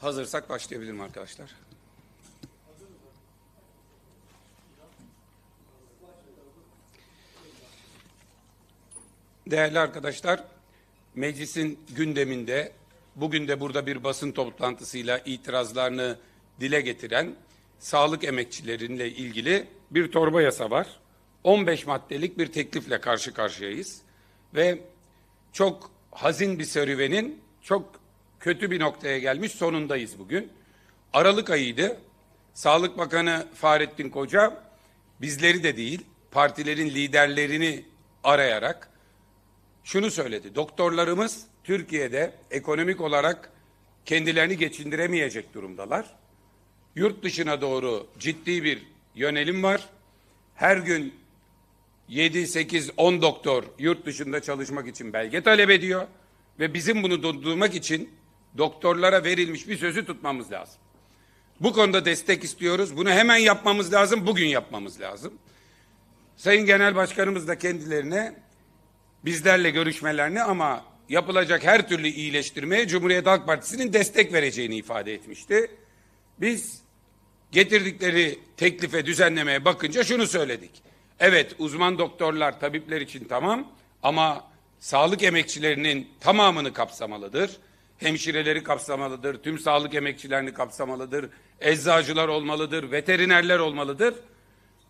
Hazırsak başlayabilirim arkadaşlar. Değerli arkadaşlar, meclisin gündeminde bugün de burada bir basın toplantısıyla itirazlarını dile getiren sağlık emekçilerinle ilgili bir torba yasa var. 15 maddelik bir teklifle karşı karşıyayız ve çok hazin bir serüvenin çok kötü bir noktaya gelmiş sonundayız bugün. Aralık ayıydı. Sağlık Bakanı Fahrettin Koca bizleri de değil partilerin liderlerini arayarak şunu söyledi. Doktorlarımız Türkiye'de ekonomik olarak kendilerini geçindiremeyecek durumdalar. Yurt dışına doğru ciddi bir yönelim var. Her gün 7, 8, 10 doktor yurt dışında çalışmak için belge talep ediyor ve bizim bunu durdurmak için doktorlara verilmiş bir sözü tutmamız lazım. Bu konuda destek istiyoruz. Bunu hemen yapmamız lazım, bugün yapmamız lazım. Sayın Genel Başkanımız da kendilerine bizlerle görüşmelerini ama yapılacak her türlü iyileştirmeye Cumhuriyet Halk Partisi'nin destek vereceğini ifade etmişti. Biz getirdikleri teklife, düzenlemeye bakınca şunu söyledik. Evet uzman doktorlar, tabipler için tamam ama sağlık emekçilerinin tamamını kapsamalıdır hemşireleri kapsamalıdır, tüm sağlık emekçilerini kapsamalıdır, eczacılar olmalıdır, veterinerler olmalıdır.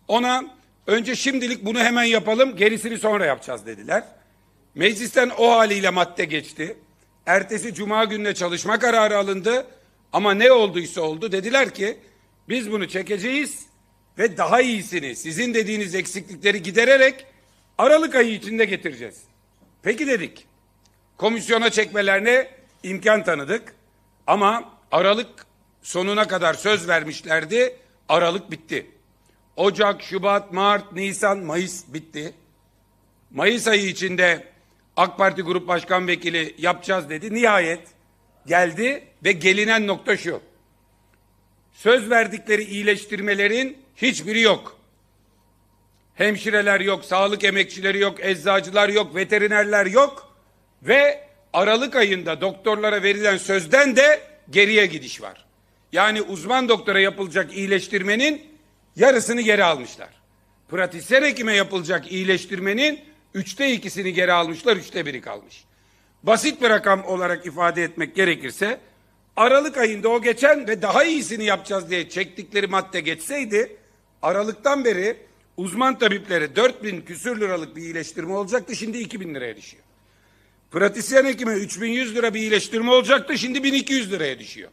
Ona önce şimdilik bunu hemen yapalım, gerisini sonra yapacağız dediler. Meclisten o haliyle madde geçti. Ertesi cuma gününe çalışma kararı alındı. Ama ne olduysa oldu. Dediler ki biz bunu çekeceğiz ve daha iyisini sizin dediğiniz eksiklikleri gidererek Aralık ayı içinde getireceğiz. Peki dedik. Komisyona çekmelerine imkan tanıdık ama Aralık sonuna kadar söz vermişlerdi. Aralık bitti. Ocak, Şubat, Mart, Nisan, Mayıs bitti. Mayıs ayı içinde AK Parti Grup Başkan Vekili yapacağız dedi. Nihayet geldi ve gelinen nokta şu. Söz verdikleri iyileştirmelerin hiçbiri yok. Hemşireler yok, sağlık emekçileri yok, eczacılar yok, veterinerler yok ve Aralık ayında doktorlara verilen sözden de geriye gidiş var. Yani uzman doktora yapılacak iyileştirmenin yarısını geri almışlar. Pratisyen hekime yapılacak iyileştirmenin üçte ikisini geri almışlar, üçte biri kalmış. Basit bir rakam olarak ifade etmek gerekirse Aralık ayında o geçen ve daha iyisini yapacağız diye çektikleri madde geçseydi Aralık'tan beri uzman tabiplere 4000 küsür liralık bir iyileştirme olacaktı şimdi 2000 liraya düşüyor. Pratisyen hekime 3100 lira bir iyileştirme olacaktı. Şimdi 1200 liraya düşüyor.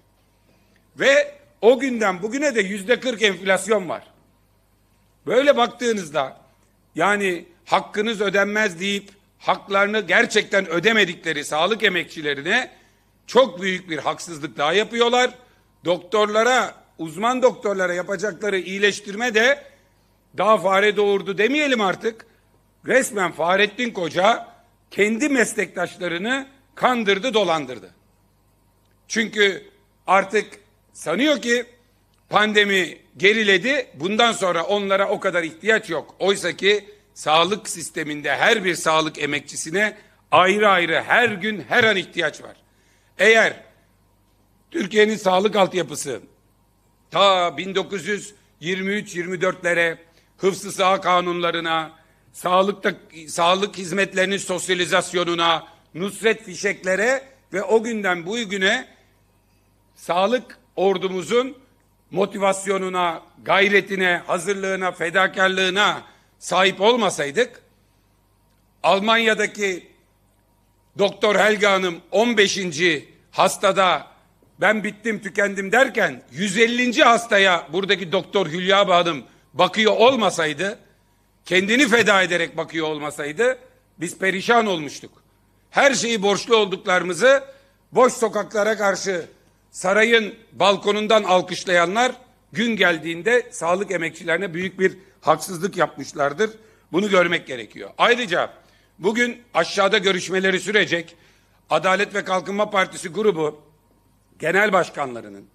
Ve o günden bugüne de yüzde 40 enflasyon var. Böyle baktığınızda yani hakkınız ödenmez deyip haklarını gerçekten ödemedikleri sağlık emekçilerine çok büyük bir haksızlık daha yapıyorlar. Doktorlara, uzman doktorlara yapacakları iyileştirme de daha fare doğurdu demeyelim artık. Resmen Fahrettin Koca kendi meslektaşlarını kandırdı, dolandırdı. Çünkü artık sanıyor ki pandemi geriledi. Bundan sonra onlara o kadar ihtiyaç yok. Oysa ki sağlık sisteminde her bir sağlık emekçisine ayrı ayrı her gün her an ihtiyaç var. Eğer Türkiye'nin sağlık altyapısı ta 1923-24'lere hıfzı saha kanunlarına, sağlıkta sağlık hizmetlerinin sosyalizasyonuna, Nusret fişeklere ve o günden bu güne sağlık ordumuzun motivasyonuna, gayretine, hazırlığına, fedakarlığına sahip olmasaydık Almanya'daki Doktor Helga Hanım 15. hastada ben bittim tükendim derken 150. hastaya buradaki Doktor Hülya Hanım bakıyor olmasaydı kendini feda ederek bakıyor olmasaydı biz perişan olmuştuk. Her şeyi borçlu olduklarımızı boş sokaklara karşı sarayın balkonundan alkışlayanlar gün geldiğinde sağlık emekçilerine büyük bir haksızlık yapmışlardır. Bunu görmek gerekiyor. Ayrıca bugün aşağıda görüşmeleri sürecek Adalet ve Kalkınma Partisi grubu genel başkanlarının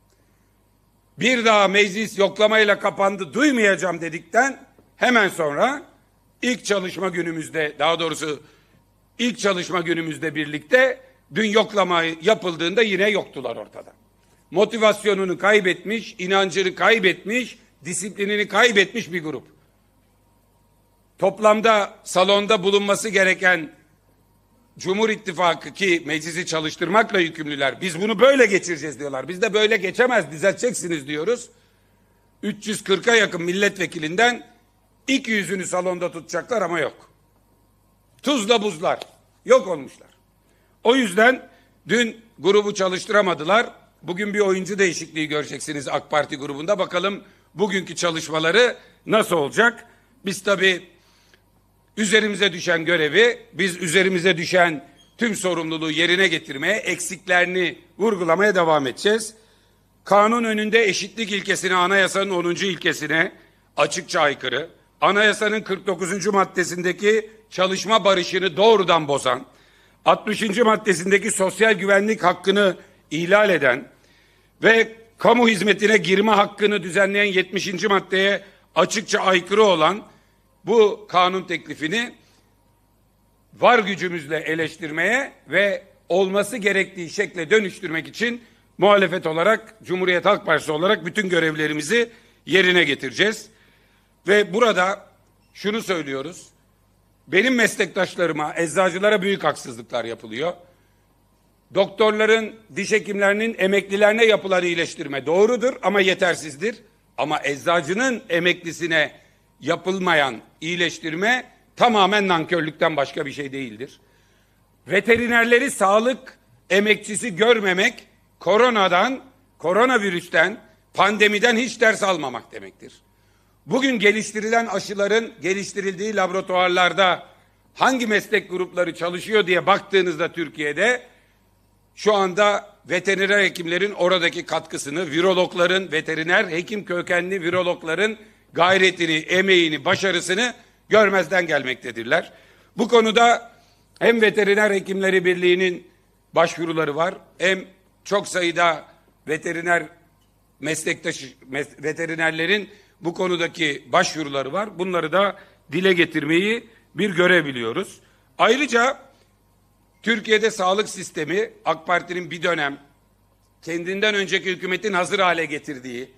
bir daha meclis yoklamayla kapandı duymayacağım dedikten Hemen sonra ilk çalışma günümüzde daha doğrusu ilk çalışma günümüzde birlikte dün yoklama yapıldığında yine yoktular ortada. Motivasyonunu kaybetmiş, inancını kaybetmiş, disiplinini kaybetmiş bir grup. Toplamda salonda bulunması gereken Cumhur İttifakı ki meclisi çalıştırmakla yükümlüler. Biz bunu böyle geçireceğiz diyorlar. Biz de böyle geçemez düzelteceksiniz diyoruz. 340'a yakın milletvekilinden İki yüzünü salonda tutacaklar ama yok. Tuzla buzlar. Yok olmuşlar. O yüzden dün grubu çalıştıramadılar. Bugün bir oyuncu değişikliği göreceksiniz AK Parti grubunda. Bakalım bugünkü çalışmaları nasıl olacak? Biz tabii üzerimize düşen görevi, biz üzerimize düşen tüm sorumluluğu yerine getirmeye, eksiklerini vurgulamaya devam edeceğiz. Kanun önünde eşitlik ilkesine, anayasanın 10. ilkesine açıkça aykırı, anayasanın 49. maddesindeki çalışma barışını doğrudan bozan, 60. maddesindeki sosyal güvenlik hakkını ihlal eden ve kamu hizmetine girme hakkını düzenleyen 70. maddeye açıkça aykırı olan bu kanun teklifini var gücümüzle eleştirmeye ve olması gerektiği şekle dönüştürmek için muhalefet olarak Cumhuriyet Halk Partisi olarak bütün görevlerimizi yerine getireceğiz. Ve burada şunu söylüyoruz. Benim meslektaşlarıma, eczacılara büyük haksızlıklar yapılıyor. Doktorların, diş hekimlerinin emeklilerine yapılan iyileştirme doğrudur ama yetersizdir. Ama eczacının emeklisine yapılmayan iyileştirme tamamen nankörlükten başka bir şey değildir. Veterinerleri sağlık emekçisi görmemek koronadan, koronavirüsten, pandemiden hiç ders almamak demektir. Bugün geliştirilen aşıların geliştirildiği laboratuvarlarda hangi meslek grupları çalışıyor diye baktığınızda Türkiye'de şu anda veteriner hekimlerin oradaki katkısını, virologların, veteriner hekim kökenli virologların gayretini, emeğini, başarısını görmezden gelmektedirler. Bu konuda hem Veteriner Hekimleri Birliği'nin başvuruları var, hem çok sayıda veteriner meslektaş mes veterinerlerin bu konudaki başvuruları var. Bunları da dile getirmeyi bir görebiliyoruz. Ayrıca Türkiye'de sağlık sistemi AK Parti'nin bir dönem kendinden önceki hükümetin hazır hale getirdiği,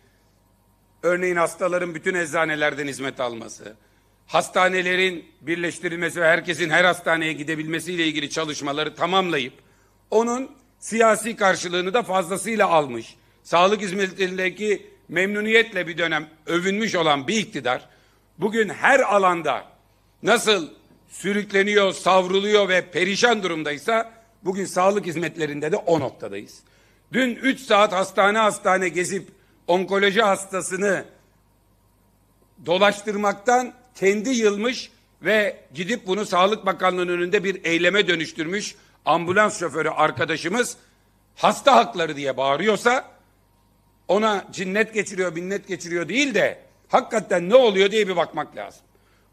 örneğin hastaların bütün eczanelerden hizmet alması, hastanelerin birleştirilmesi ve herkesin her hastaneye gidebilmesiyle ilgili çalışmaları tamamlayıp, onun siyasi karşılığını da fazlasıyla almış. Sağlık hizmetlerindeki memnuniyetle bir dönem övünmüş olan bir iktidar bugün her alanda nasıl sürükleniyor, savruluyor ve perişan durumdaysa bugün sağlık hizmetlerinde de o noktadayız. Dün 3 saat hastane hastane gezip onkoloji hastasını dolaştırmaktan kendi yılmış ve gidip bunu Sağlık Bakanlığı'nın önünde bir eyleme dönüştürmüş ambulans şoförü arkadaşımız hasta hakları diye bağırıyorsa ona cinnet geçiriyor, binnet geçiriyor değil de hakikaten ne oluyor diye bir bakmak lazım.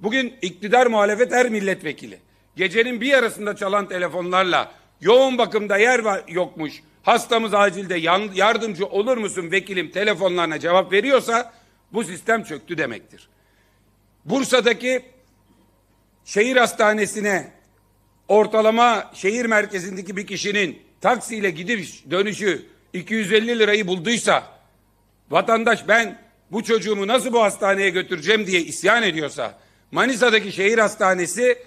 Bugün iktidar muhalefet her milletvekili. Gecenin bir yarısında çalan telefonlarla yoğun bakımda yer var, yokmuş. Hastamız acilde yan, yardımcı olur musun vekilim telefonlarına cevap veriyorsa bu sistem çöktü demektir. Bursa'daki şehir hastanesine ortalama şehir merkezindeki bir kişinin taksiyle gidiş dönüşü 250 lirayı bulduysa vatandaş ben bu çocuğumu nasıl bu hastaneye götüreceğim diye isyan ediyorsa Manisa'daki şehir hastanesi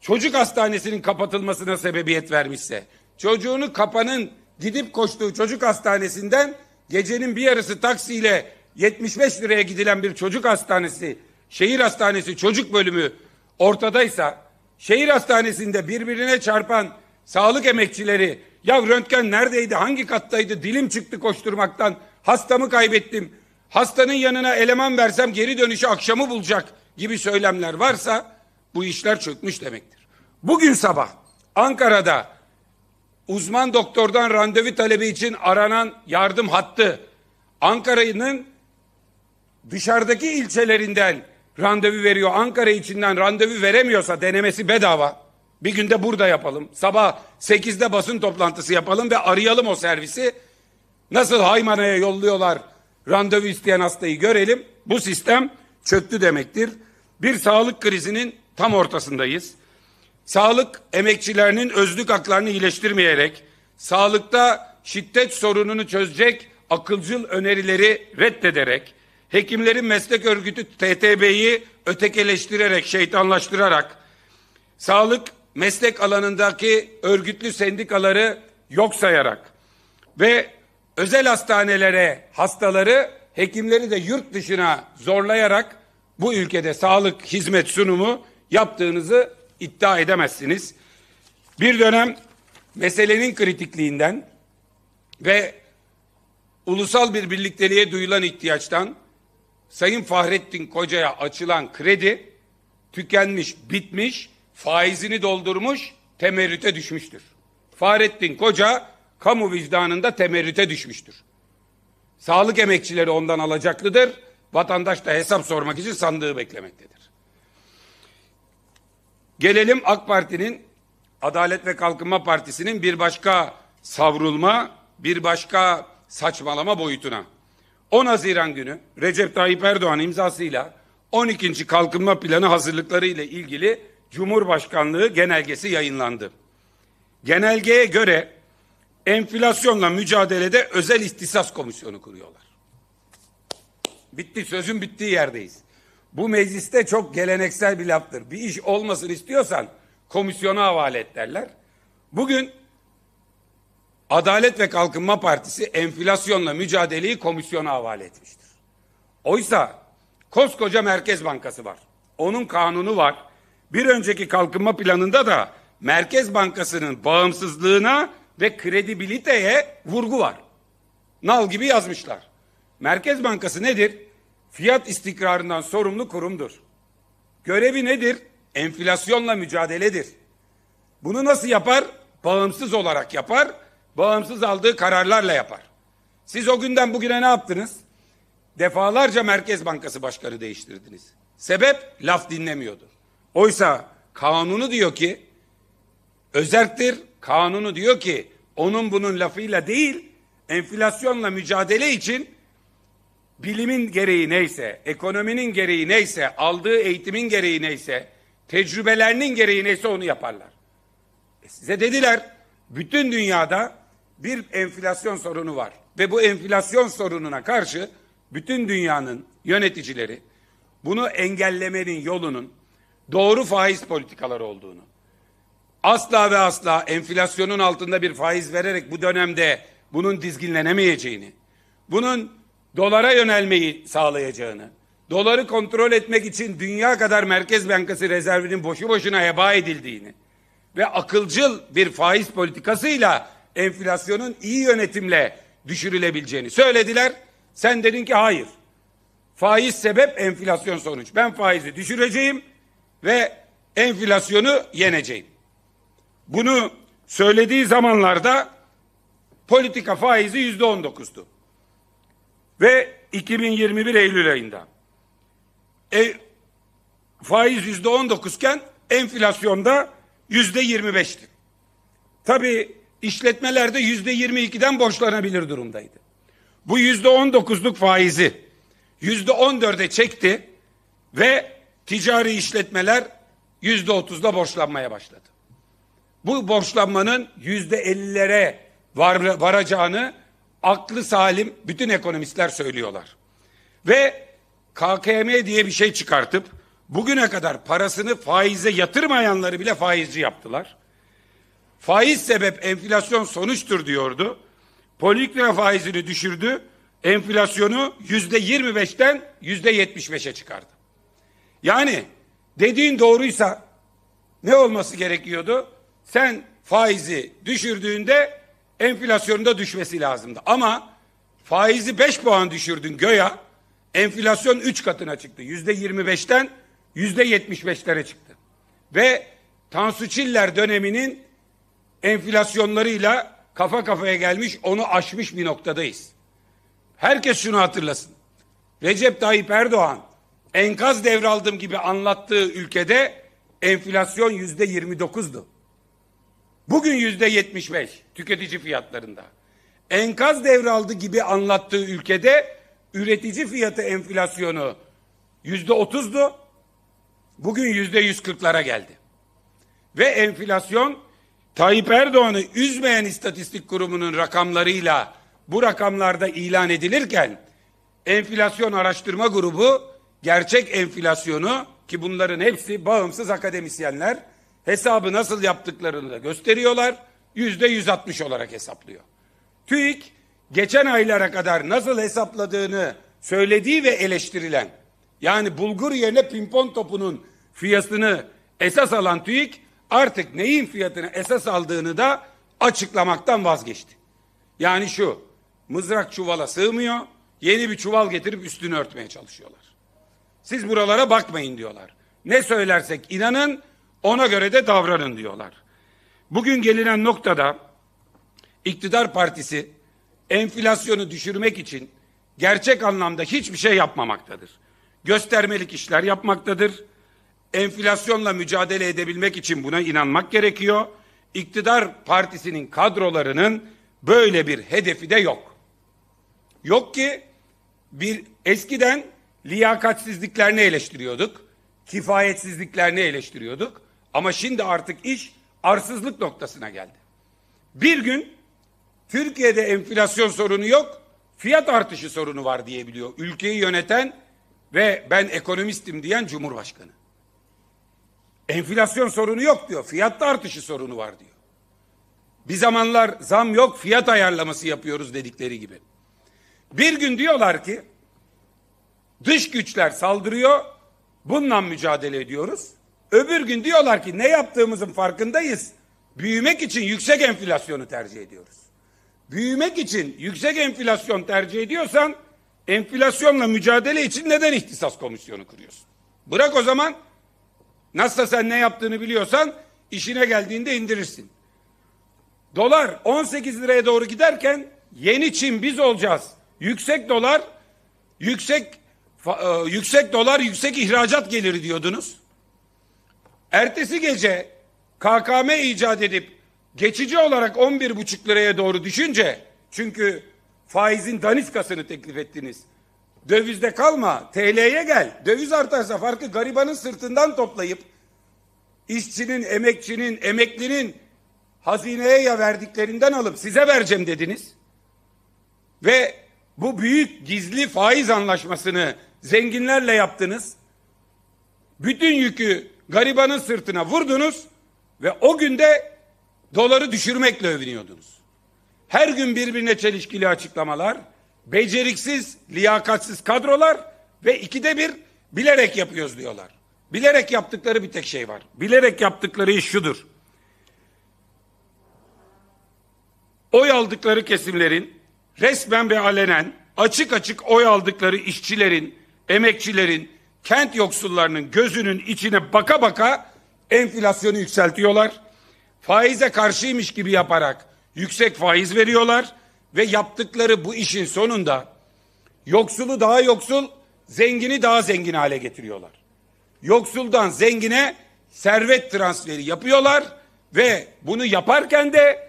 çocuk hastanesinin kapatılmasına sebebiyet vermişse çocuğunu kapanın gidip koştuğu çocuk hastanesinden gecenin bir yarısı taksiyle 75 liraya gidilen bir çocuk hastanesi, şehir hastanesi çocuk bölümü ortadaysa şehir hastanesinde birbirine çarpan sağlık emekçileri ya röntgen neredeydi hangi kattaydı dilim çıktı koşturmaktan Hastamı kaybettim. Hastanın yanına eleman versem geri dönüşü akşamı bulacak gibi söylemler varsa bu işler çökmüş demektir. Bugün sabah Ankara'da uzman doktordan randevu talebi için aranan yardım hattı Ankara'nın dışarıdaki ilçelerinden randevu veriyor. Ankara içinden randevu veremiyorsa denemesi bedava. Bir günde burada yapalım. Sabah 8'de basın toplantısı yapalım ve arayalım o servisi. Nasıl Haymana'ya yolluyorlar randevu isteyen hastayı görelim. Bu sistem çöktü demektir. Bir sağlık krizinin tam ortasındayız. Sağlık emekçilerinin özlük haklarını iyileştirmeyerek sağlıkta şiddet sorununu çözecek akılcıl önerileri reddederek hekimlerin meslek örgütü TTB'yi ötekeleştirerek şeytanlaştırarak sağlık meslek alanındaki örgütlü sendikaları yok sayarak ve özel hastanelere hastaları, hekimleri de yurt dışına zorlayarak bu ülkede sağlık hizmet sunumu yaptığınızı iddia edemezsiniz. Bir dönem meselenin kritikliğinden ve ulusal bir birlikteliğe duyulan ihtiyaçtan Sayın Fahrettin Koca'ya açılan kredi tükenmiş, bitmiş, faizini doldurmuş, temerrüte düşmüştür. Fahrettin Koca kamu vicdanında temerrüte düşmüştür. Sağlık emekçileri ondan alacaklıdır. Vatandaş da hesap sormak için sandığı beklemektedir. Gelelim AK Parti'nin Adalet ve Kalkınma Partisi'nin bir başka savrulma, bir başka saçmalama boyutuna. 10 Haziran günü Recep Tayyip Erdoğan imzasıyla 12. Kalkınma Planı hazırlıkları ile ilgili Cumhurbaşkanlığı genelgesi yayınlandı. Genelgeye göre enflasyonla mücadelede özel istisas komisyonu kuruyorlar. Bitti sözün bittiği yerdeyiz. Bu mecliste çok geleneksel bir laftır. Bir iş olmasın istiyorsan komisyona havale et derler. Bugün Adalet ve Kalkınma Partisi enflasyonla mücadeleyi komisyona havale etmiştir. Oysa koskoca Merkez Bankası var. Onun kanunu var. Bir önceki kalkınma planında da Merkez Bankası'nın bağımsızlığına ve kredibiliteye vurgu var. Nal gibi yazmışlar. Merkez Bankası nedir? Fiyat istikrarından sorumlu kurumdur. Görevi nedir? Enflasyonla mücadeledir. Bunu nasıl yapar? Bağımsız olarak yapar. Bağımsız aldığı kararlarla yapar. Siz o günden bugüne ne yaptınız? Defalarca Merkez Bankası Başkanı değiştirdiniz. Sebep laf dinlemiyordu. Oysa kanunu diyor ki özerktir, kanunu diyor ki onun bunun lafıyla değil enflasyonla mücadele için bilimin gereği neyse, ekonominin gereği neyse, aldığı eğitimin gereği neyse, tecrübelerinin gereği neyse onu yaparlar. E size dediler bütün dünyada bir enflasyon sorunu var ve bu enflasyon sorununa karşı bütün dünyanın yöneticileri bunu engellemenin yolunun doğru faiz politikaları olduğunu, asla ve asla enflasyonun altında bir faiz vererek bu dönemde bunun dizginlenemeyeceğini, bunun dolara yönelmeyi sağlayacağını, doları kontrol etmek için dünya kadar Merkez Bankası rezervinin boşu boşuna heba edildiğini ve akılcıl bir faiz politikasıyla enflasyonun iyi yönetimle düşürülebileceğini söylediler. Sen dedin ki hayır. Faiz sebep, enflasyon sonuç. Ben faizi düşüreceğim ve enflasyonu yeneceğim. Bunu söylediği zamanlarda politika faizi yüzde on dokuzdu. Ve 2021 Eylül ayında e, faiz yüzde on dokuzken enflasyonda yüzde yirmi beşti. Tabii işletmelerde yüzde yirmi ikiden borçlanabilir durumdaydı. Bu yüzde on dokuzluk faizi yüzde on dörde çekti ve ticari işletmeler yüzde otuzla borçlanmaya başladı bu borçlanmanın yüzde ellilere var, varacağını aklı salim bütün ekonomistler söylüyorlar. Ve KKM diye bir şey çıkartıp bugüne kadar parasını faize yatırmayanları bile faizci yaptılar. Faiz sebep enflasyon sonuçtur diyordu. Politika faizini düşürdü. Enflasyonu yüzde yirmi beşten yüzde yetmiş beşe çıkardı. Yani dediğin doğruysa ne olması gerekiyordu? sen faizi düşürdüğünde enflasyonunda düşmesi lazımdı. Ama faizi 5 puan düşürdün göya enflasyon 3 katına çıktı. Yüzde 25'ten yüzde 75'lere çıktı. Ve Tansu Çiller döneminin enflasyonlarıyla kafa kafaya gelmiş onu aşmış bir noktadayız. Herkes şunu hatırlasın. Recep Tayyip Erdoğan enkaz devraldım gibi anlattığı ülkede enflasyon yüzde yirmi dokuzdu. Bugün yüzde yetmiş beş tüketici fiyatlarında. Enkaz devraldı gibi anlattığı ülkede üretici fiyatı enflasyonu yüzde otuzdu. Bugün yüzde yüz kırklara geldi. Ve enflasyon Tayyip Erdoğan'ı üzmeyen istatistik kurumunun rakamlarıyla bu rakamlarda ilan edilirken enflasyon araştırma grubu gerçek enflasyonu ki bunların hepsi bağımsız akademisyenler hesabı nasıl yaptıklarını da gösteriyorlar. Yüzde 160 olarak hesaplıyor. TÜİK geçen aylara kadar nasıl hesapladığını söylediği ve eleştirilen yani bulgur yerine pimpon topunun fiyatını esas alan TÜİK artık neyin fiyatını esas aldığını da açıklamaktan vazgeçti. Yani şu mızrak çuvala sığmıyor yeni bir çuval getirip üstünü örtmeye çalışıyorlar. Siz buralara bakmayın diyorlar. Ne söylersek inanın ona göre de davranın diyorlar. Bugün gelinen noktada iktidar partisi enflasyonu düşürmek için gerçek anlamda hiçbir şey yapmamaktadır. Göstermelik işler yapmaktadır. Enflasyonla mücadele edebilmek için buna inanmak gerekiyor. İktidar partisinin kadrolarının böyle bir hedefi de yok. Yok ki bir eskiden liyakatsizliklerini eleştiriyorduk, kifayetsizliklerini eleştiriyorduk. Ama şimdi artık iş arsızlık noktasına geldi. Bir gün Türkiye'de enflasyon sorunu yok, fiyat artışı sorunu var diyebiliyor. Ülkeyi yöneten ve ben ekonomistim diyen Cumhurbaşkanı. Enflasyon sorunu yok diyor, fiyat artışı sorunu var diyor. Bir zamanlar zam yok, fiyat ayarlaması yapıyoruz dedikleri gibi. Bir gün diyorlar ki dış güçler saldırıyor, bununla mücadele ediyoruz. Öbür gün diyorlar ki ne yaptığımızın farkındayız. Büyümek için yüksek enflasyonu tercih ediyoruz. Büyümek için yüksek enflasyon tercih ediyorsan enflasyonla mücadele için neden ihtisas komisyonu kuruyorsun? Bırak o zaman Nasıl sen ne yaptığını biliyorsan işine geldiğinde indirirsin. Dolar 18 liraya doğru giderken yeni Çin biz olacağız. Yüksek dolar yüksek e, yüksek dolar yüksek ihracat geliri diyordunuz. Ertesi gece KKM icat edip geçici olarak 11,5 liraya doğru düşünce çünkü faizin daniskasını teklif ettiniz. Dövizde kalma, TL'ye gel. Döviz artarsa farkı garibanın sırtından toplayıp işçinin, emekçinin, emeklinin hazineye ya verdiklerinden alıp size vereceğim dediniz. Ve bu büyük gizli faiz anlaşmasını zenginlerle yaptınız. Bütün yükü garibanın sırtına vurdunuz ve o günde doları düşürmekle övünüyordunuz. Her gün birbirine çelişkili açıklamalar, beceriksiz, liyakatsiz kadrolar ve ikide bir bilerek yapıyoruz diyorlar. Bilerek yaptıkları bir tek şey var. Bilerek yaptıkları iş şudur. Oy aldıkları kesimlerin resmen ve alenen açık açık oy aldıkları işçilerin, emekçilerin, kent yoksullarının gözünün içine baka baka enflasyonu yükseltiyorlar. Faize karşıymış gibi yaparak yüksek faiz veriyorlar ve yaptıkları bu işin sonunda yoksulu daha yoksul, zengini daha zengin hale getiriyorlar. Yoksuldan zengine servet transferi yapıyorlar ve bunu yaparken de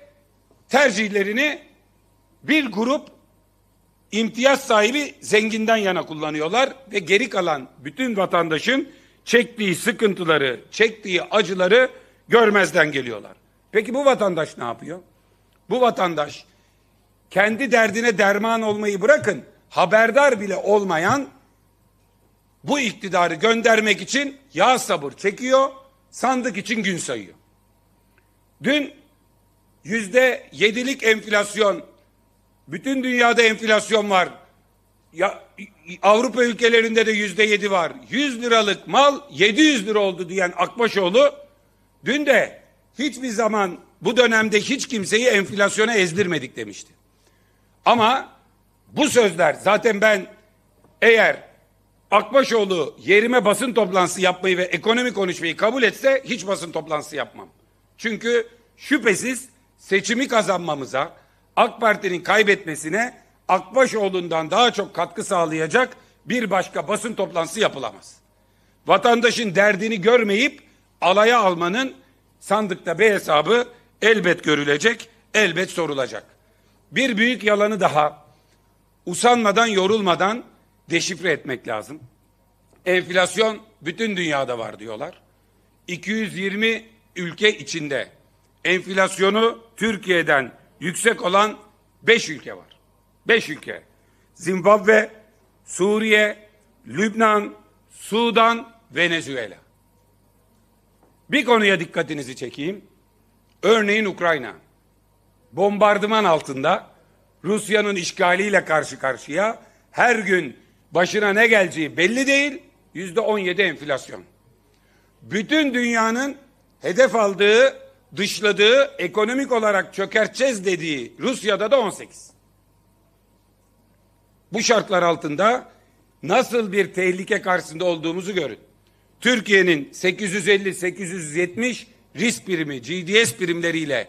tercihlerini bir grup imtiyaz sahibi zenginden yana kullanıyorlar ve geri kalan bütün vatandaşın çektiği sıkıntıları, çektiği acıları görmezden geliyorlar. Peki bu vatandaş ne yapıyor? Bu vatandaş kendi derdine derman olmayı bırakın, haberdar bile olmayan bu iktidarı göndermek için yağ sabır çekiyor, sandık için gün sayıyor. Dün yüzde yedilik enflasyon bütün dünyada enflasyon var. Ya, Avrupa ülkelerinde de yüzde yedi var. Yüz liralık mal yedi yüz lira oldu diyen Akbaşoğlu dün de hiçbir zaman bu dönemde hiç kimseyi enflasyona ezdirmedik demişti. Ama bu sözler zaten ben eğer Akbaşoğlu yerime basın toplantısı yapmayı ve ekonomi konuşmayı kabul etse hiç basın toplantısı yapmam. Çünkü şüphesiz seçimi kazanmamıza, AK Parti'nin kaybetmesine Akbaşoğlu'ndan daha çok katkı sağlayacak bir başka basın toplantısı yapılamaz. Vatandaşın derdini görmeyip alaya almanın sandıkta B hesabı elbet görülecek, elbet sorulacak. Bir büyük yalanı daha usanmadan, yorulmadan deşifre etmek lazım. Enflasyon bütün dünyada var diyorlar. 220 ülke içinde enflasyonu Türkiye'den yüksek olan beş ülke var. Beş ülke. Zimbabwe, Suriye, Lübnan, Sudan, Venezuela. Bir konuya dikkatinizi çekeyim. Örneğin Ukrayna. Bombardıman altında Rusya'nın işgaliyle karşı karşıya her gün başına ne geleceği belli değil. Yüzde on yedi enflasyon. Bütün dünyanın hedef aldığı dışladığı, ekonomik olarak çökerteceğiz dediği Rusya'da da 18. Bu şartlar altında nasıl bir tehlike karşısında olduğumuzu görün. Türkiye'nin 850-870 risk birimi, GDS birimleriyle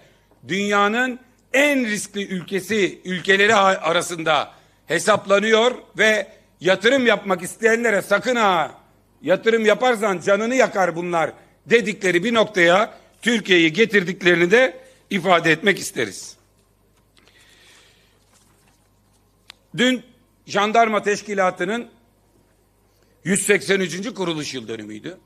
dünyanın en riskli ülkesi ülkeleri arasında hesaplanıyor ve yatırım yapmak isteyenlere sakın ha yatırım yaparsan canını yakar bunlar dedikleri bir noktaya Türkiye'ye getirdiklerini de ifade etmek isteriz. Dün jandarma teşkilatının 183. kuruluş yıl dönümüydü.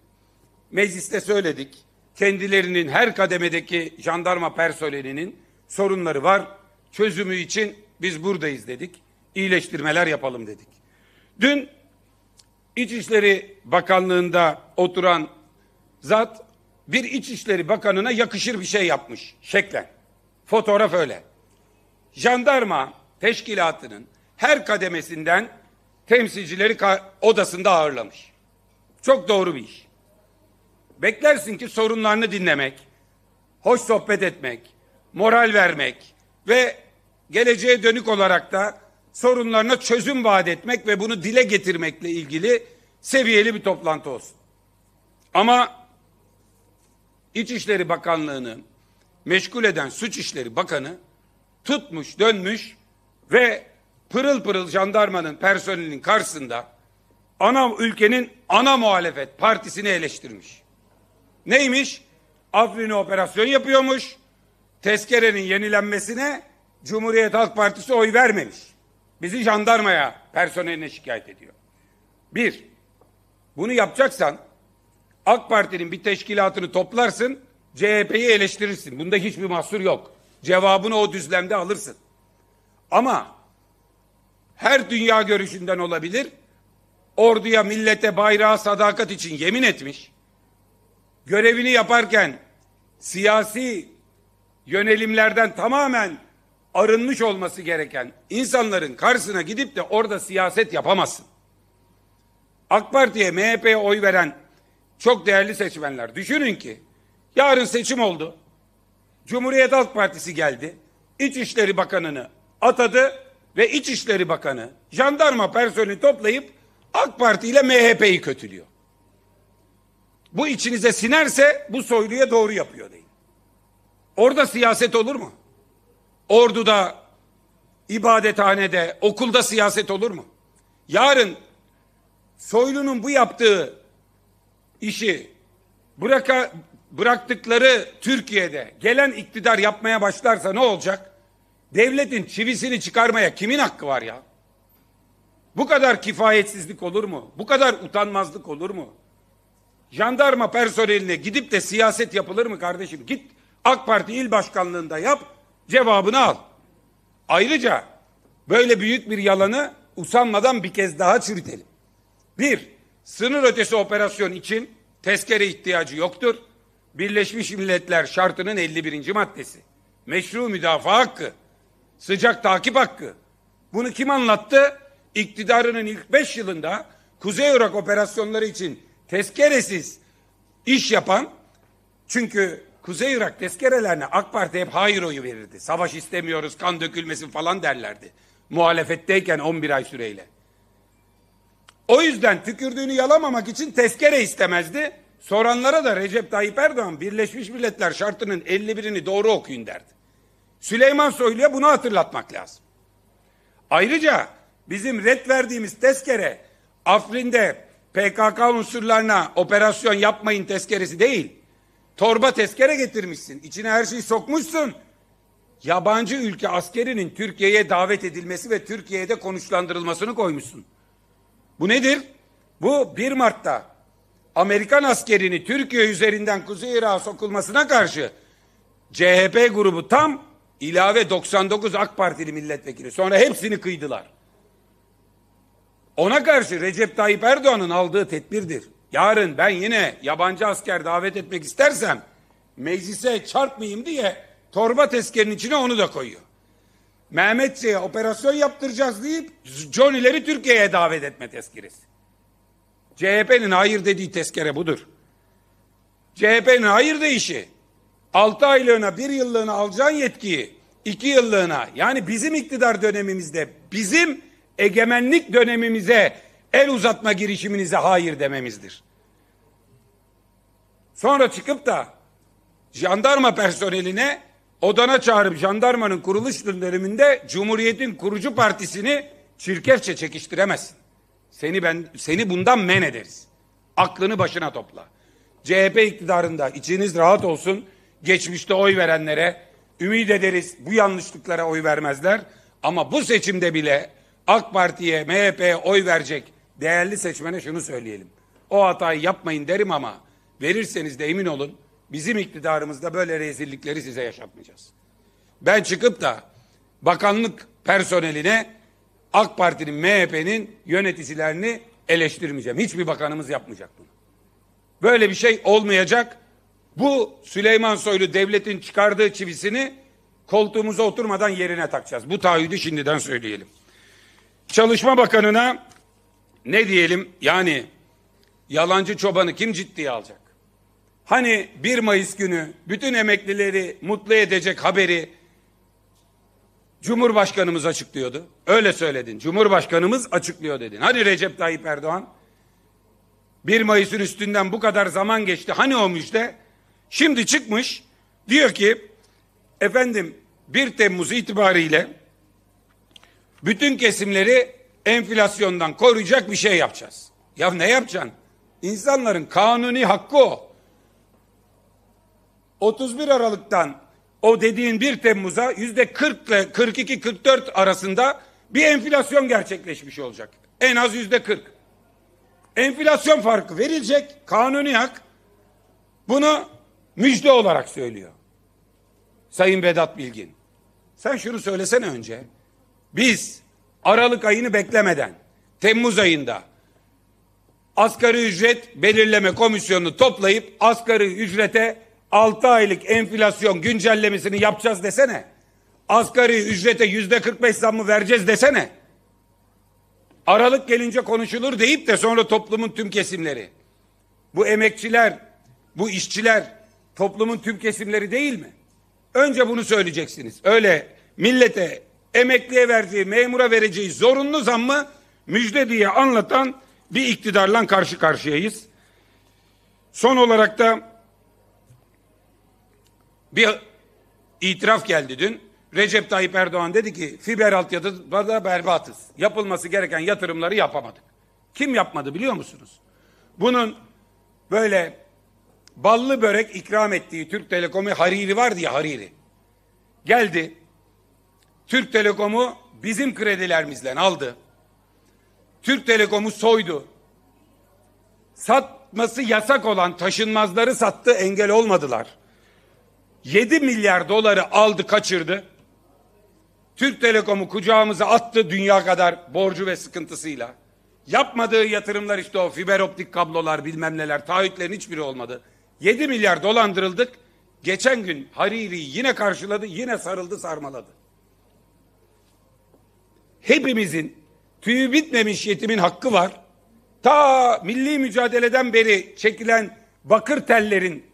Mecliste söyledik. Kendilerinin her kademedeki jandarma personelinin sorunları var. Çözümü için biz buradayız dedik. İyileştirmeler yapalım dedik. Dün İçişleri Bakanlığı'nda oturan zat bir İçişleri Bakanı'na yakışır bir şey yapmış şeklen. Fotoğraf öyle. Jandarma teşkilatının her kademesinden temsilcileri odasında ağırlamış. Çok doğru bir iş. Beklersin ki sorunlarını dinlemek, hoş sohbet etmek, moral vermek ve geleceğe dönük olarak da sorunlarına çözüm vaat etmek ve bunu dile getirmekle ilgili seviyeli bir toplantı olsun. Ama İçişleri Bakanlığı'nı meşgul eden Suç İşleri Bakanı tutmuş dönmüş ve pırıl pırıl jandarmanın personelinin karşısında ana ülkenin ana muhalefet partisini eleştirmiş. Neymiş? Afrin'e operasyon yapıyormuş. Tezkerenin yenilenmesine Cumhuriyet Halk Partisi oy vermemiş. Bizi jandarmaya personeline şikayet ediyor. Bir, bunu yapacaksan AK Parti'nin bir teşkilatını toplarsın, CHP'yi eleştirirsin. Bunda hiçbir mahsur yok. Cevabını o düzlemde alırsın. Ama her dünya görüşünden olabilir. Orduya, millete, bayrağa sadakat için yemin etmiş. Görevini yaparken siyasi yönelimlerden tamamen arınmış olması gereken insanların karşısına gidip de orada siyaset yapamazsın. AK Parti'ye, MHP'ye oy veren çok değerli seçmenler. Düşünün ki yarın seçim oldu. Cumhuriyet Halk Partisi geldi. İçişleri Bakanı'nı atadı ve İçişleri Bakanı jandarma personeli toplayıp AK Parti ile MHP'yi kötülüyor. Bu içinize sinerse bu soyluya doğru yapıyor deyin. Orada siyaset olur mu? Orduda, ibadethanede, okulda siyaset olur mu? Yarın soylunun bu yaptığı işi bıraka, bıraktıkları Türkiye'de gelen iktidar yapmaya başlarsa ne olacak? Devletin çivisini çıkarmaya kimin hakkı var ya? Bu kadar kifayetsizlik olur mu? Bu kadar utanmazlık olur mu? Jandarma personeline gidip de siyaset yapılır mı kardeşim? Git AK Parti il başkanlığında yap, cevabını al. Ayrıca böyle büyük bir yalanı usanmadan bir kez daha çürütelim. Bir, sınır ötesi operasyon için tezkere ihtiyacı yoktur. Birleşmiş Milletler Şartı'nın 51. maddesi. Meşru müdafaa hakkı, sıcak takip hakkı. Bunu kim anlattı? İktidarının ilk beş yılında Kuzey Irak operasyonları için tezkeresiz iş yapan çünkü Kuzey Irak tezkerelerine AK Parti hep hayır oyu verirdi. Savaş istemiyoruz, kan dökülmesin falan derlerdi. Muhalefetteyken 11 ay süreyle. O yüzden tükürdüğünü yalamamak için tezkere istemezdi. Soranlara da Recep Tayyip Erdoğan Birleşmiş Milletler şartının 51'ini doğru okuyun derdi. Süleyman Soylu'ya bunu hatırlatmak lazım. Ayrıca bizim red verdiğimiz tezkere Afrin'de PKK unsurlarına operasyon yapmayın tezkeresi değil. Torba tezkere getirmişsin. İçine her şeyi sokmuşsun. Yabancı ülke askerinin Türkiye'ye davet edilmesi ve Türkiye'de konuşlandırılmasını koymuşsun. Bu nedir? Bu 1 Mart'ta Amerikan askerini Türkiye üzerinden Kuzey Irak'a sokulmasına karşı CHP grubu tam ilave 99 AK Partili milletvekili. Sonra hepsini kıydılar. Ona karşı Recep Tayyip Erdoğan'ın aldığı tedbirdir. Yarın ben yine yabancı asker davet etmek istersem meclise çarpmayayım diye torba tezkerin içine onu da koyuyor. Mehmetçe'ye operasyon yaptıracağız deyip Johnny'leri Türkiye'ye davet etme tezkeresi. CHP'nin hayır dediği tezkere budur. CHP'nin hayır deyişi. Altı aylığına, bir yıllığına alacağın yetkiyi, iki yıllığına yani bizim iktidar dönemimizde, bizim egemenlik dönemimize el uzatma girişiminize hayır dememizdir. Sonra çıkıp da jandarma personeline odana çağırıp jandarmanın kuruluş döneminde Cumhuriyet'in kurucu partisini çirkefçe çekiştiremezsin. Seni ben seni bundan men ederiz. Aklını başına topla. CHP iktidarında içiniz rahat olsun. Geçmişte oy verenlere ümit ederiz bu yanlışlıklara oy vermezler. Ama bu seçimde bile AK Parti'ye, MHP'ye oy verecek değerli seçmene şunu söyleyelim. O hatayı yapmayın derim ama verirseniz de emin olun Bizim iktidarımızda böyle rezillikleri size yaşatmayacağız. Ben çıkıp da bakanlık personeline AK Parti'nin, MHP'nin yöneticilerini eleştirmeyeceğim. Hiçbir bakanımız yapmayacak bunu. Böyle bir şey olmayacak. Bu Süleyman Soylu devletin çıkardığı çivisini koltuğumuza oturmadan yerine takacağız. Bu taahhüdü şimdiden söyleyelim. Çalışma Bakanı'na ne diyelim yani yalancı çobanı kim ciddiye alacak? Hani 1 Mayıs günü bütün emeklileri mutlu edecek haberi Cumhurbaşkanımız açıklıyordu. Öyle söyledin. Cumhurbaşkanımız açıklıyor dedin. Hani Recep Tayyip Erdoğan? 1 Mayıs'ın üstünden bu kadar zaman geçti. Hani o müjde? Şimdi çıkmış diyor ki efendim 1 Temmuz itibariyle bütün kesimleri enflasyondan koruyacak bir şey yapacağız. Ya ne yapacaksın? İnsanların kanuni hakkı o. 31 Aralık'tan o dediğin 1 Temmuz'a yüzde 40 ile 42-44 arasında bir enflasyon gerçekleşmiş olacak. En az yüzde 40. Enflasyon farkı verilecek. Kanuni hak bunu müjde olarak söylüyor. Sayın Vedat Bilgin. Sen şunu söylesene önce. Biz Aralık ayını beklemeden Temmuz ayında asgari ücret belirleme komisyonunu toplayıp asgari ücrete 6 aylık enflasyon güncellemesini yapacağız desene. Asgari ücrete yüzde 45 zammı vereceğiz desene. Aralık gelince konuşulur deyip de sonra toplumun tüm kesimleri. Bu emekçiler, bu işçiler toplumun tüm kesimleri değil mi? Önce bunu söyleyeceksiniz. Öyle millete, emekliye verdiği, memura vereceği zorunlu zammı müjde diye anlatan bir iktidarla karşı karşıyayız. Son olarak da bir itiraf geldi dün. Recep Tayyip Erdoğan dedi ki fiber altyapıda berbatız. Yapılması gereken yatırımları yapamadık. Kim yapmadı biliyor musunuz? Bunun böyle ballı börek ikram ettiği Türk Telekom'u Hariri var diye Hariri. Geldi. Türk Telekom'u bizim kredilerimizden aldı. Türk Telekom'u soydu. Satması yasak olan taşınmazları sattı engel olmadılar. 7 milyar doları aldı kaçırdı. Türk Telekom'u kucağımıza attı dünya kadar borcu ve sıkıntısıyla. Yapmadığı yatırımlar işte o fiber optik kablolar bilmem neler taahhütlerin hiçbiri olmadı. 7 milyar dolandırıldık. Geçen gün Hariri yine karşıladı yine sarıldı sarmaladı. Hepimizin tüyü bitmemiş yetimin hakkı var. Ta milli mücadeleden beri çekilen bakır tellerin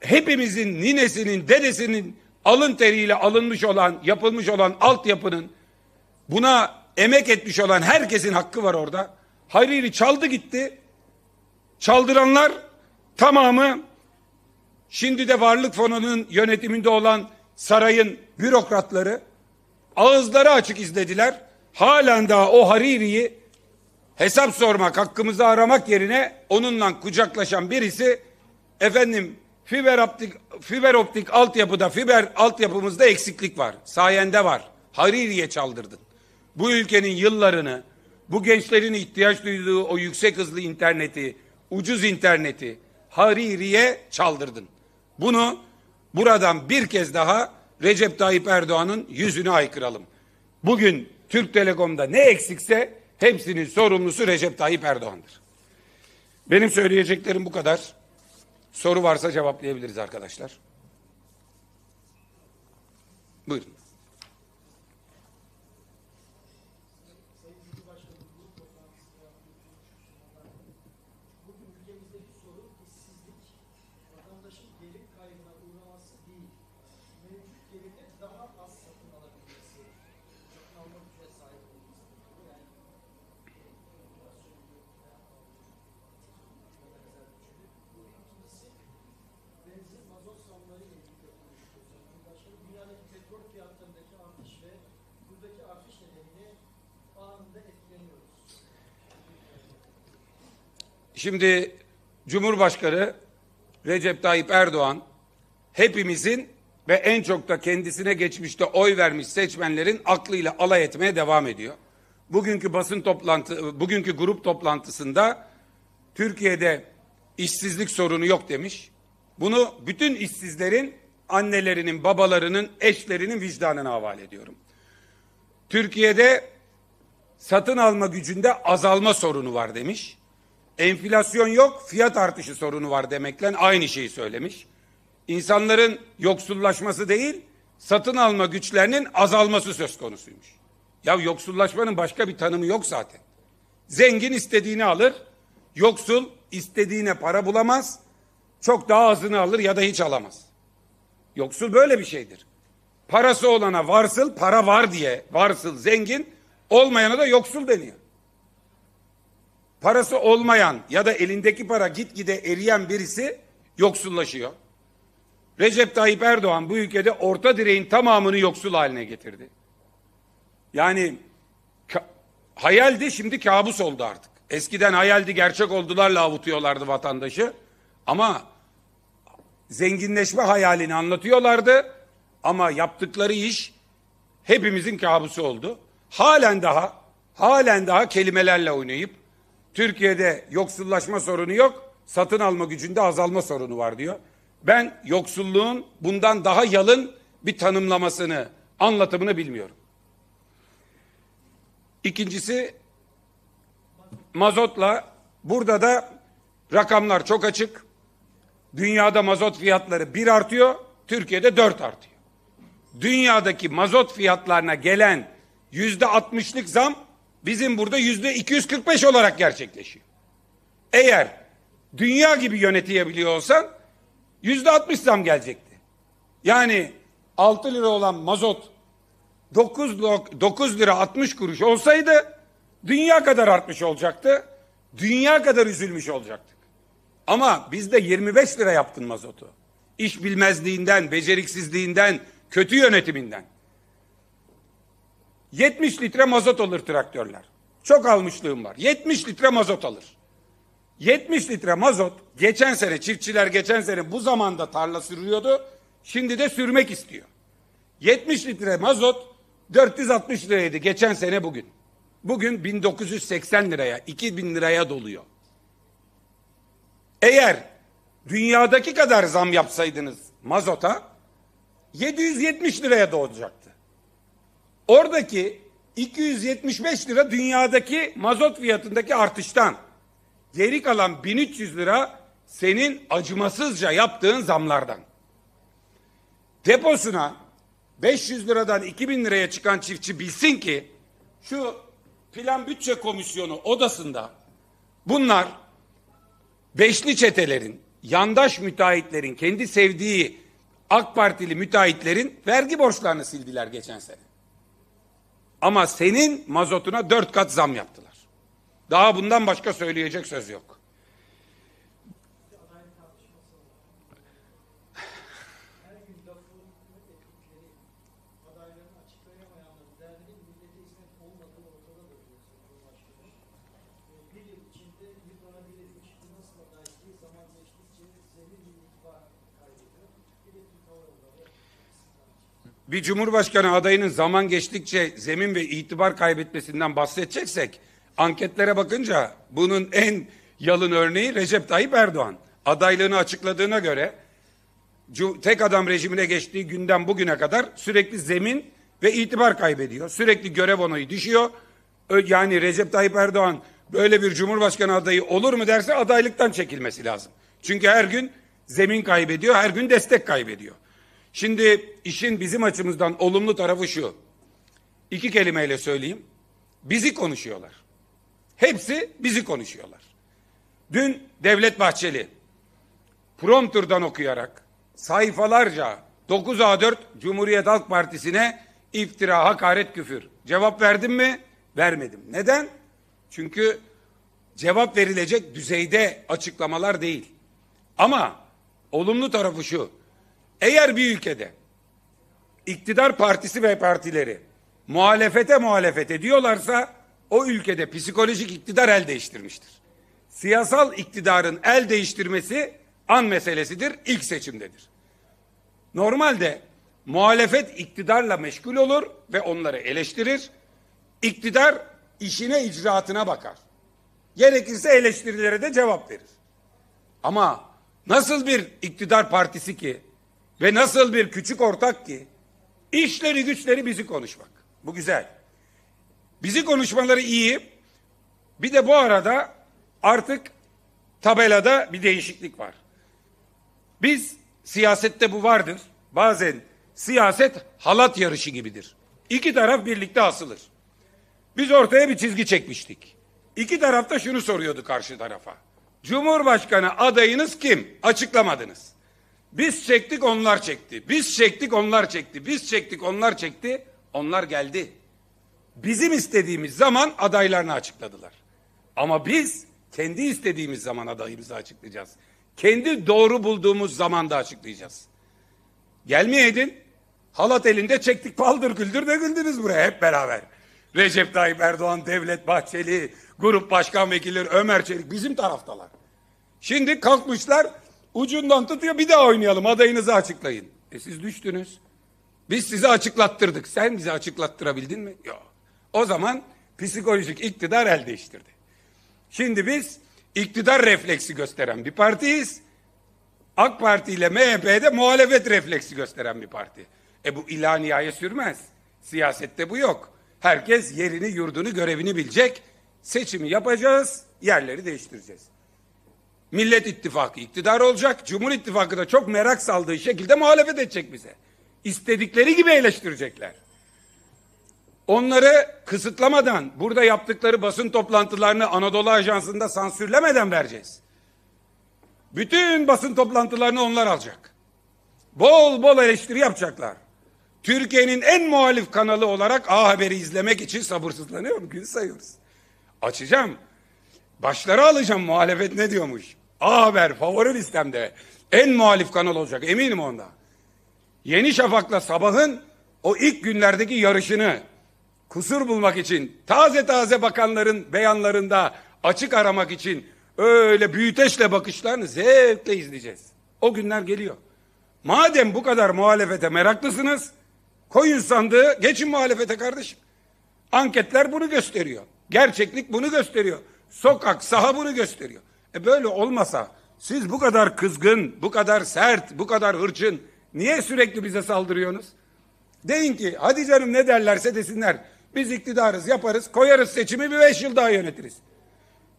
hepimizin ninesinin, dedesinin alın teriyle alınmış olan, yapılmış olan altyapının buna emek etmiş olan herkesin hakkı var orada. Hayrili çaldı gitti. Çaldıranlar tamamı şimdi de Varlık Fonu'nun yönetiminde olan sarayın bürokratları ağızları açık izlediler. Halen daha o Hariri'yi hesap sormak, hakkımızı aramak yerine onunla kucaklaşan birisi efendim Fiber optik, fiber optik altyapıda, fiber altyapımızda eksiklik var. Sayende var. Haririye çaldırdın. Bu ülkenin yıllarını, bu gençlerin ihtiyaç duyduğu o yüksek hızlı interneti, ucuz interneti Haririye çaldırdın. Bunu buradan bir kez daha Recep Tayyip Erdoğan'ın yüzüne aykıralım. Bugün Türk Telekom'da ne eksikse hepsinin sorumlusu Recep Tayyip Erdoğan'dır. Benim söyleyeceklerim bu kadar. Soru varsa cevaplayabiliriz arkadaşlar. Buyurun. buradaki artış nedeniyle anında etkileniyoruz. Şimdi Cumhurbaşkanı Recep Tayyip Erdoğan hepimizin ve en çok da kendisine geçmişte oy vermiş seçmenlerin aklıyla alay etmeye devam ediyor. Bugünkü basın toplantı, bugünkü grup toplantısında Türkiye'de işsizlik sorunu yok demiş. Bunu bütün işsizlerin annelerinin, babalarının, eşlerinin vicdanına havale ediyorum. Türkiye'de satın alma gücünde azalma sorunu var demiş. Enflasyon yok, fiyat artışı sorunu var demekle aynı şeyi söylemiş. İnsanların yoksullaşması değil, satın alma güçlerinin azalması söz konusuymuş. Ya yoksullaşmanın başka bir tanımı yok zaten. Zengin istediğini alır, yoksul istediğine para bulamaz, çok daha azını alır ya da hiç alamaz. Yoksul böyle bir şeydir. Parası olana varsıl, para var diye varsıl zengin, olmayana da yoksul deniyor. Parası olmayan ya da elindeki para gitgide eriyen birisi yoksullaşıyor. Recep Tayyip Erdoğan bu ülkede orta direğin tamamını yoksul haline getirdi. Yani hayaldi şimdi kabus oldu artık. Eskiden hayaldi gerçek oldularla avutuyorlardı vatandaşı. Ama zenginleşme hayalini anlatıyorlardı. Ama yaptıkları iş hepimizin kabusu oldu. Halen daha halen daha kelimelerle oynayıp Türkiye'de yoksullaşma sorunu yok, satın alma gücünde azalma sorunu var diyor. Ben yoksulluğun bundan daha yalın bir tanımlamasını, anlatımını bilmiyorum. İkincisi mazotla burada da rakamlar çok açık. Dünyada mazot fiyatları bir artıyor, Türkiye'de dört artıyor dünyadaki mazot fiyatlarına gelen yüzde 60'lık zam bizim burada yüzde 245 olarak gerçekleşiyor. Eğer dünya gibi yönetebiliyor olsan yüzde 60 zam gelecekti. Yani altı lira olan mazot dokuz 9 lira altmış kuruş olsaydı dünya kadar artmış olacaktı. Dünya kadar üzülmüş olacaktık. Ama bizde 25 lira yaptın mazotu. İş bilmezliğinden, beceriksizliğinden, kötü yönetiminden. 70 litre mazot alır traktörler. Çok almışlığım var. 70 litre mazot alır. 70 litre mazot geçen sene çiftçiler geçen sene bu zamanda tarla sürüyordu. Şimdi de sürmek istiyor. 70 litre mazot 460 liraydı geçen sene bugün. Bugün 1980 liraya, 2000 liraya doluyor. Eğer dünyadaki kadar zam yapsaydınız mazota 770 liraya doğacaktı. Oradaki 275 lira dünyadaki mazot fiyatındaki artıştan. Geri kalan 1300 lira senin acımasızca yaptığın zamlardan. Deposuna 500 liradan 2000 liraya çıkan çiftçi bilsin ki şu plan bütçe komisyonu odasında bunlar beşli çetelerin, yandaş müteahhitlerin kendi sevdiği AK Partili müteahhitlerin vergi borçlarını sildiler geçen sene. Ama senin mazotuna dört kat zam yaptılar. Daha bundan başka söyleyecek söz yok. bir cumhurbaşkanı adayının zaman geçtikçe zemin ve itibar kaybetmesinden bahsedeceksek anketlere bakınca bunun en yalın örneği Recep Tayyip Erdoğan. Adaylığını açıkladığına göre tek adam rejimine geçtiği günden bugüne kadar sürekli zemin ve itibar kaybediyor. Sürekli görev onayı düşüyor. Yani Recep Tayyip Erdoğan böyle bir cumhurbaşkanı adayı olur mu derse adaylıktan çekilmesi lazım. Çünkü her gün zemin kaybediyor, her gün destek kaybediyor. Şimdi işin bizim açımızdan olumlu tarafı şu. İki kelimeyle söyleyeyim. Bizi konuşuyorlar. Hepsi bizi konuşuyorlar. Dün Devlet Bahçeli prompturdan okuyarak sayfalarca 9A4 Cumhuriyet Halk Partisi'ne iftira, hakaret, küfür. Cevap verdim mi? Vermedim. Neden? Çünkü cevap verilecek düzeyde açıklamalar değil. Ama olumlu tarafı şu. Eğer bir ülkede iktidar partisi ve partileri muhalefete muhalefet ediyorlarsa o ülkede psikolojik iktidar el değiştirmiştir. Siyasal iktidarın el değiştirmesi an meselesidir, ilk seçimdedir. Normalde muhalefet iktidarla meşgul olur ve onları eleştirir. İktidar işine icraatına bakar. Gerekirse eleştirilere de cevap verir. Ama nasıl bir iktidar partisi ki ve nasıl bir küçük ortak ki işleri güçleri bizi konuşmak. Bu güzel. Bizi konuşmaları iyi. Bir de bu arada artık tabelada bir değişiklik var. Biz siyasette bu vardır. Bazen siyaset halat yarışı gibidir. İki taraf birlikte asılır. Biz ortaya bir çizgi çekmiştik. İki tarafta şunu soruyordu karşı tarafa. Cumhurbaşkanı adayınız kim? Açıklamadınız. Biz çektik onlar çekti. Biz çektik onlar çekti. Biz çektik onlar çekti. Onlar geldi. Bizim istediğimiz zaman adaylarını açıkladılar. Ama biz kendi istediğimiz zaman adayımızı açıklayacağız. Kendi doğru bulduğumuz zamanda açıklayacağız. Gelmeyeydin. Halat elinde çektik paldır güldür de güldünüz buraya hep beraber. Recep Tayyip Erdoğan, Devlet Bahçeli, Grup Başkan Vekilleri, Ömer Çelik bizim taraftalar. Şimdi kalkmışlar Ucundan tutuyor bir daha oynayalım adayınızı açıklayın. E siz düştünüz. Biz sizi açıklattırdık. Sen bizi açıklattırabildin mi? Yok. O zaman psikolojik iktidar el değiştirdi. Şimdi biz iktidar refleksi gösteren bir partiyiz. AK Parti ile MHP'de muhalefet refleksi gösteren bir parti. E bu ilaniyaya sürmez. Siyasette bu yok. Herkes yerini, yurdunu, görevini bilecek. Seçimi yapacağız, yerleri değiştireceğiz. Millet İttifakı iktidar olacak. Cumhur İttifakı da çok merak saldığı şekilde muhalefet edecek bize. İstedikleri gibi eleştirecekler. Onları kısıtlamadan, burada yaptıkları basın toplantılarını Anadolu Ajansı'nda sansürlemeden vereceğiz. Bütün basın toplantılarını onlar alacak. Bol bol eleştiri yapacaklar. Türkiye'nin en muhalif kanalı olarak A Haber'i izlemek için sabırsızlanıyorum. Gün sayıyoruz. Açacağım. Başları alacağım muhalefet ne diyormuş. A Haber favori listemde en muhalif kanal olacak eminim onda. Yeni Şafak'la Sabah'ın o ilk günlerdeki yarışını kusur bulmak için taze taze bakanların beyanlarında açık aramak için öyle büyüteçle bakışlarını zevkle izleyeceğiz. O günler geliyor. Madem bu kadar muhalefete meraklısınız koyun sandığı geçin muhalefete kardeşim. Anketler bunu gösteriyor. Gerçeklik bunu gösteriyor. Sokak saha bunu gösteriyor. E böyle olmasa siz bu kadar kızgın, bu kadar sert, bu kadar hırçın niye sürekli bize saldırıyorsunuz? Deyin ki hadi canım ne derlerse desinler. Biz iktidarız yaparız koyarız seçimi bir beş yıl daha yönetiriz.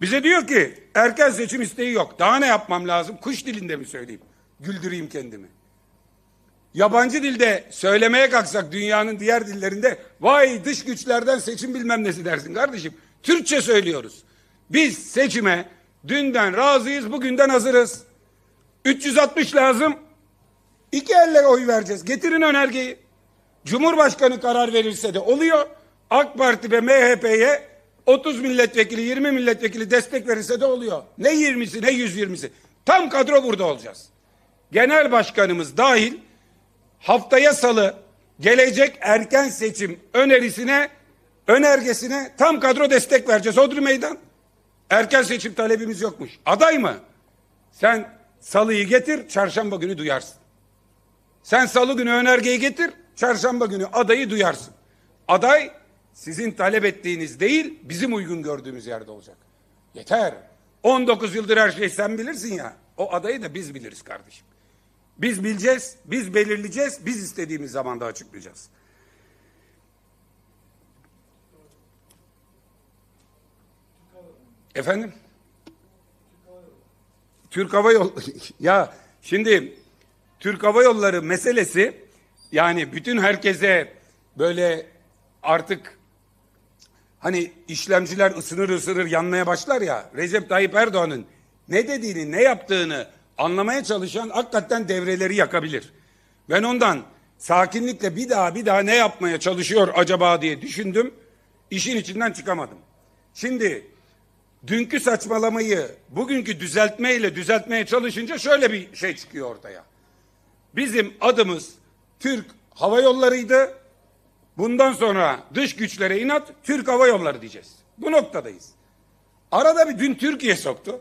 Bize diyor ki erken seçim isteği yok. Daha ne yapmam lazım? Kuş dilinde mi söyleyeyim? Güldüreyim kendimi. Yabancı dilde söylemeye kalksak dünyanın diğer dillerinde vay dış güçlerden seçim bilmem nesi dersin kardeşim. Türkçe söylüyoruz. Biz seçime Dünden razıyız, bugünden hazırız. 360 lazım. İki elle oy vereceğiz. Getirin önergeyi. Cumhurbaşkanı karar verirse de oluyor. AK Parti ve MHP'ye 30 milletvekili, 20 milletvekili destek verirse de oluyor. Ne 20'si ne 120'si. Tam kadro burada olacağız. Genel başkanımız dahil haftaya salı gelecek erken seçim önerisine, önergesine tam kadro destek vereceğiz. Odri Meydan. Erken seçim talebimiz yokmuş. Aday mı? Sen salıyı getir, çarşamba günü duyarsın. Sen salı günü önergeyi getir, çarşamba günü adayı duyarsın. Aday sizin talep ettiğiniz değil, bizim uygun gördüğümüz yerde olacak. Yeter. 19 yıldır her şey sen bilirsin ya. O adayı da biz biliriz kardeşim. Biz bileceğiz, biz belirleyeceğiz, biz istediğimiz zamanda açıklayacağız. Efendim? Türk Hava Yolları. ya şimdi Türk Hava Yolları meselesi yani bütün herkese böyle artık hani işlemciler ısınır ısınır yanmaya başlar ya Recep Tayyip Erdoğan'ın ne dediğini ne yaptığını anlamaya çalışan hakikaten devreleri yakabilir. Ben ondan sakinlikle bir daha bir daha ne yapmaya çalışıyor acaba diye düşündüm. İşin içinden çıkamadım. Şimdi dünkü saçmalamayı bugünkü düzeltmeyle düzeltmeye çalışınca şöyle bir şey çıkıyor ortaya. Bizim adımız Türk Hava Yolları'ydı. Bundan sonra dış güçlere inat Türk Hava Yolları diyeceğiz. Bu noktadayız. Arada bir dün Türkiye soktu.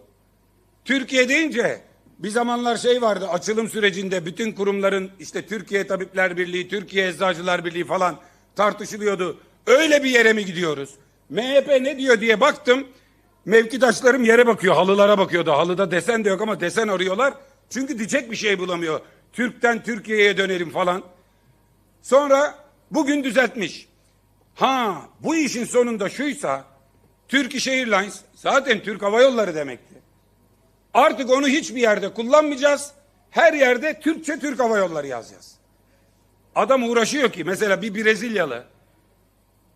Türkiye deyince bir zamanlar şey vardı açılım sürecinde bütün kurumların işte Türkiye Tabipler Birliği, Türkiye Eczacılar Birliği falan tartışılıyordu. Öyle bir yere mi gidiyoruz? MHP ne diyor diye baktım. Mevkidaşlarım yere bakıyor, halılara bakıyor da Halıda desen de yok ama desen arıyorlar. Çünkü diyecek bir şey bulamıyor. Türk'ten Türkiye'ye dönerim falan. Sonra bugün düzeltmiş. Ha bu işin sonunda şuysa Turkish Airlines zaten Türk Hava Yolları demekti. Artık onu hiçbir yerde kullanmayacağız. Her yerde Türkçe Türk Hava Yolları yazacağız. Adam uğraşıyor ki mesela bir Brezilyalı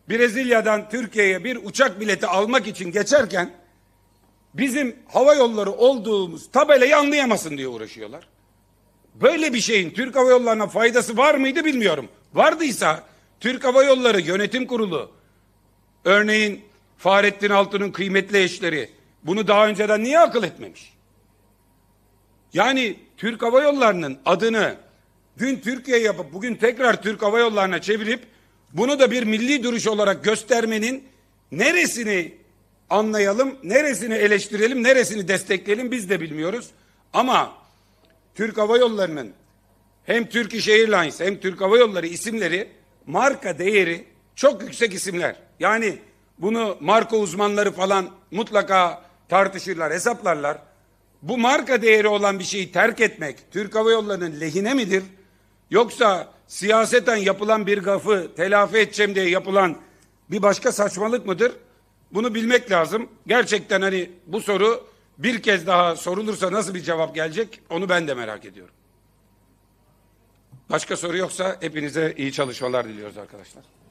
Brezilya'dan Türkiye'ye bir uçak bileti almak için geçerken bizim hava yolları olduğumuz tabelayı anlayamasın diye uğraşıyorlar. Böyle bir şeyin Türk Hava Yolları'na faydası var mıydı bilmiyorum. Vardıysa Türk Hava Yolları Yönetim Kurulu örneğin Fahrettin Altun'un kıymetli eşleri bunu daha önceden niye akıl etmemiş? Yani Türk Hava Yolları'nın adını dün Türkiye yapıp bugün tekrar Türk Hava Yolları'na çevirip bunu da bir milli duruş olarak göstermenin neresini anlayalım, neresini eleştirelim, neresini destekleyelim biz de bilmiyoruz. Ama Türk Hava Yolları'nın hem Turkish Airlines hem Türk Hava Yolları isimleri marka değeri çok yüksek isimler. Yani bunu marka uzmanları falan mutlaka tartışırlar, hesaplarlar. Bu marka değeri olan bir şeyi terk etmek Türk Hava Yolları'nın lehine midir? Yoksa siyaseten yapılan bir gafı telafi edeceğim diye yapılan bir başka saçmalık mıdır? Bunu bilmek lazım. Gerçekten hani bu soru bir kez daha sorulursa nasıl bir cevap gelecek onu ben de merak ediyorum. Başka soru yoksa hepinize iyi çalışmalar diliyoruz arkadaşlar.